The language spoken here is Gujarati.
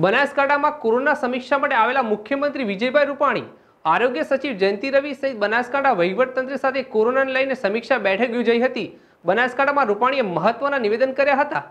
બનાસકાંઠામાં કોરોના સમીક્ષા માટે આવેલા મુખ્યમંત્રી વિજયભાઈ રૂપાણી આરોગ્ય સચિવ જયંતિ રવિ સહિત બનાસકાંઠા વહીવટતંત્ર સાથે કોરોનાને લઈને સમીક્ષા બેઠક યોજાઈ હતી બનાસકાંઠામાં રૂપાણીએ મહત્વના નિવેદન કર્યા હતા